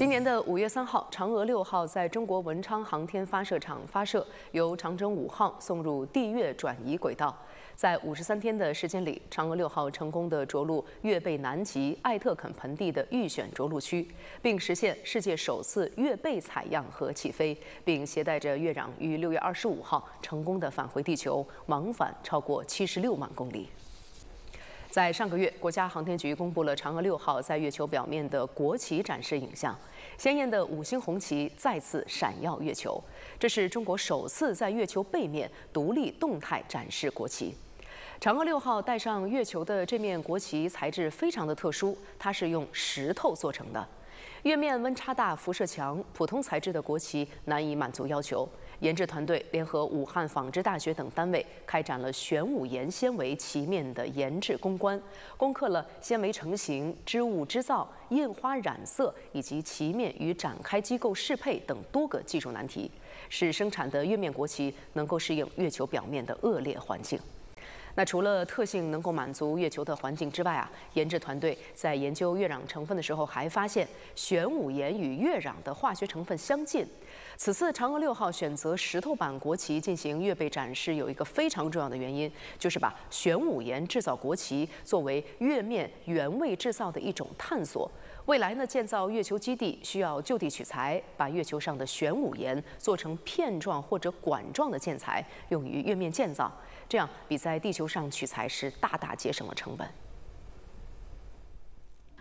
今年的五月三号，嫦娥六号在中国文昌航天发射场发射，由长征五号送入地月转移轨道。在五十三天的时间里，嫦娥六号成功的着陆月背南极艾特肯盆地的预选着陆区，并实现世界首次月背采样和起飞，并携带着月壤于六月二十五号成功的返回地球，往返超过七十六万公里。在上个月，国家航天局公布了嫦娥六号在月球表面的国旗展示影像，鲜艳的五星红旗再次闪耀月球。这是中国首次在月球背面独立动态展示国旗。嫦娥六号带上月球的这面国旗材质非常的特殊，它是用石头做成的。月面温差大，辐射强，普通材质的国旗难以满足要求。研制团队联合武汉纺织大学等单位，开展了玄武岩纤维旗面的研制攻关，攻克了纤维成型、织物织造、印花染色以及旗面与展开机构适配等多个技术难题，使生产的月面国旗能够适应月球表面的恶劣环境。那除了特性能够满足月球的环境之外啊，研制团队在研究月壤成分的时候还发现玄武岩与月壤的化学成分相近。此次嫦娥六号选择石头版国旗进行月背展示，有一个非常重要的原因，就是把玄武岩制造国旗作为月面原位制造的一种探索。未来呢，建造月球基地需要就地取材，把月球上的玄武岩做成片状或者管状的建材，用于月面建造，这样比在地球上取材是大大节省了成本。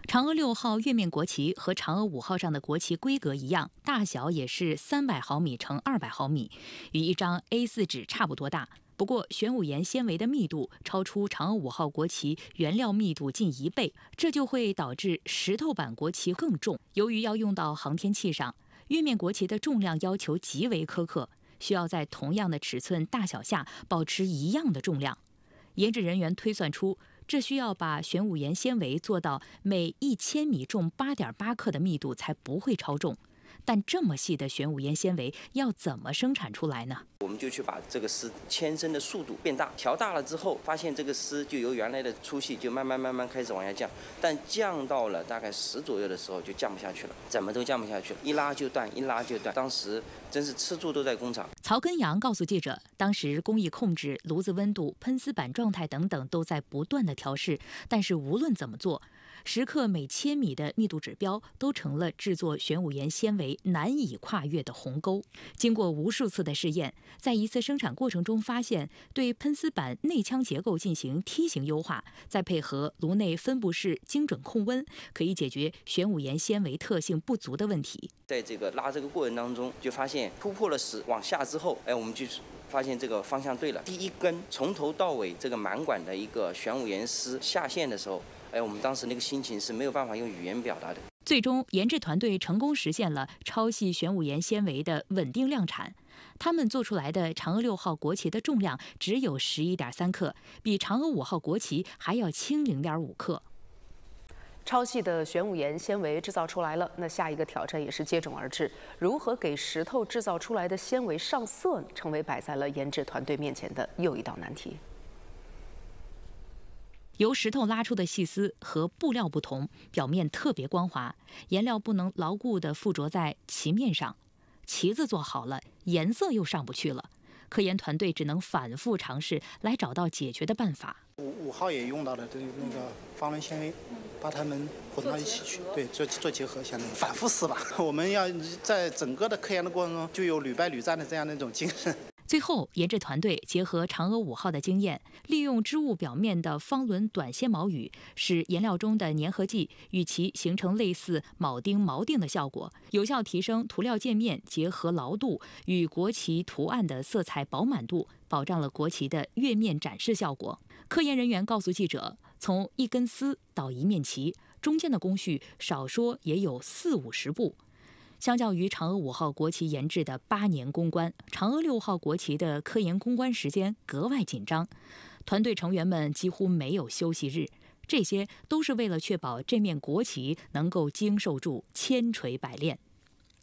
嫦娥六号月面国旗和嫦娥五号上的国旗规格一样，大小也是三百毫米乘二百毫米，与一张 A 四纸差不多大。不过，玄武岩纤维的密度超出嫦娥五号国旗原料密度近一倍，这就会导致石头版国旗更重。由于要用到航天器上，月面国旗的重量要求极为苛刻，需要在同样的尺寸大小下保持一样的重量。研制人员推算出，这需要把玄武岩纤维做到每一千米重八点八克的密度才不会超重。但这么细的玄武岩纤维要怎么生产出来呢？我们就去把这个丝牵伸的速度变大，调大了之后，发现这个丝就由原来的粗细就慢慢慢慢开始往下降，但降到了大概十左右的时候就降不下去了，怎么都降不下去，一拉就断，一拉就断。当时真是吃住都在工厂。曹根阳告诉记者，当时工艺控制、炉子温度、喷丝板状态等等都在不断的调试，但是无论怎么做，时刻每千米的密度指标都成了制作玄武岩纤维难以跨越的鸿沟。经过无数次的试验。在一次生产过程中，发现对喷丝板内腔结构进行梯形优化，再配合炉内分布式精准控温，可以解决玄武岩纤维特性不足的问题。在这个拉这个过程当中，就发现突破了十往下之后，哎，我们就发现这个方向对了。第一根从头到尾这个满管的一个玄武岩丝下线的时候，哎，我们当时那个心情是没有办法用语言表达的。最终，研制团队成功实现了超细玄武岩纤维的稳定量产。他们做出来的嫦娥六号国旗的重量只有十一点三克，比嫦娥五号国旗还要轻零点五克。超细的玄武岩纤维制造出来了，那下一个挑战也是接踵而至：如何给石头制造出来的纤维上色，成为摆在了研制团队面前的又一道难题。由石头拉出的细丝和布料不同，表面特别光滑，颜料不能牢固地附着在旗面上。旗子做好了，颜色又上不去了，科研团队只能反复尝试来找到解决的办法。五五号也用到了这那个方纶纤维，把它们混到一起去，对做做结合相当于反复试吧，我们要在整个的科研的过程中就有屡败屡战的这样的一种精神。最后，研制团队结合嫦娥五号的经验，利用织物表面的方轮短纤毛羽，使颜料中的粘合剂与其形成类似铆钉锚定的效果，有效提升涂料界面结合牢度与国旗图案的色彩饱满度，保障了国旗的月面展示效果。科研人员告诉记者，从一根丝到一面旗，中间的工序少说也有四五十步。相较于嫦娥五号国旗研制的八年攻关，嫦娥六号国旗的科研攻关时间格外紧张，团队成员们几乎没有休息日，这些都是为了确保这面国旗能够经受住千锤百炼。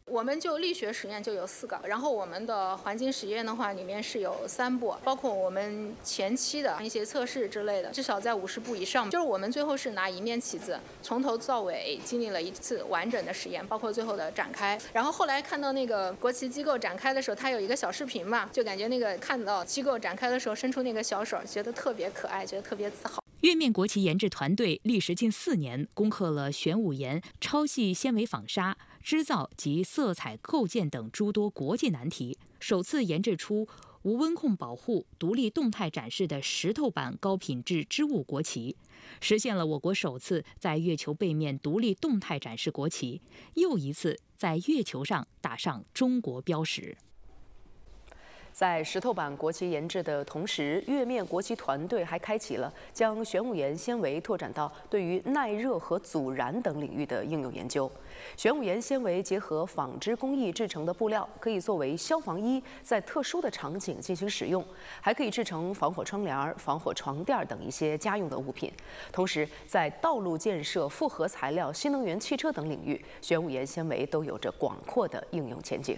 我们就力学实验就有四个，然后我们的环境实验的话，里面是有三步，包括我们前期的一些测试之类的，至少在五十步以上。就是我们最后是拿一面旗子，从头到尾经历了一次完整的实验，包括最后的展开。然后后来看到那个国旗机构展开的时候，它有一个小视频嘛，就感觉那个看到机构展开的时候伸出那个小手，觉得特别可爱，觉得特别自豪。月面国旗研制团队历时近四年，攻克了玄武岩超细纤维纺纱。织造及色彩构建等诸多国际难题，首次研制出无温控保护、独立动态展示的石头版高品质织物国旗，实现了我国首次在月球背面独立动态展示国旗，又一次在月球上打上中国标识。在石头版国旗研制的同时，月面国旗团队还开启了将玄武岩纤维拓展到对于耐热和阻燃等领域的应用研究。玄武岩纤维结合纺织工艺制成的布料，可以作为消防衣，在特殊的场景进行使用；还可以制成防火窗帘、防火床垫等一些家用的物品。同时，在道路建设、复合材料、新能源汽车等领域，玄武岩纤维都有着广阔的应用前景。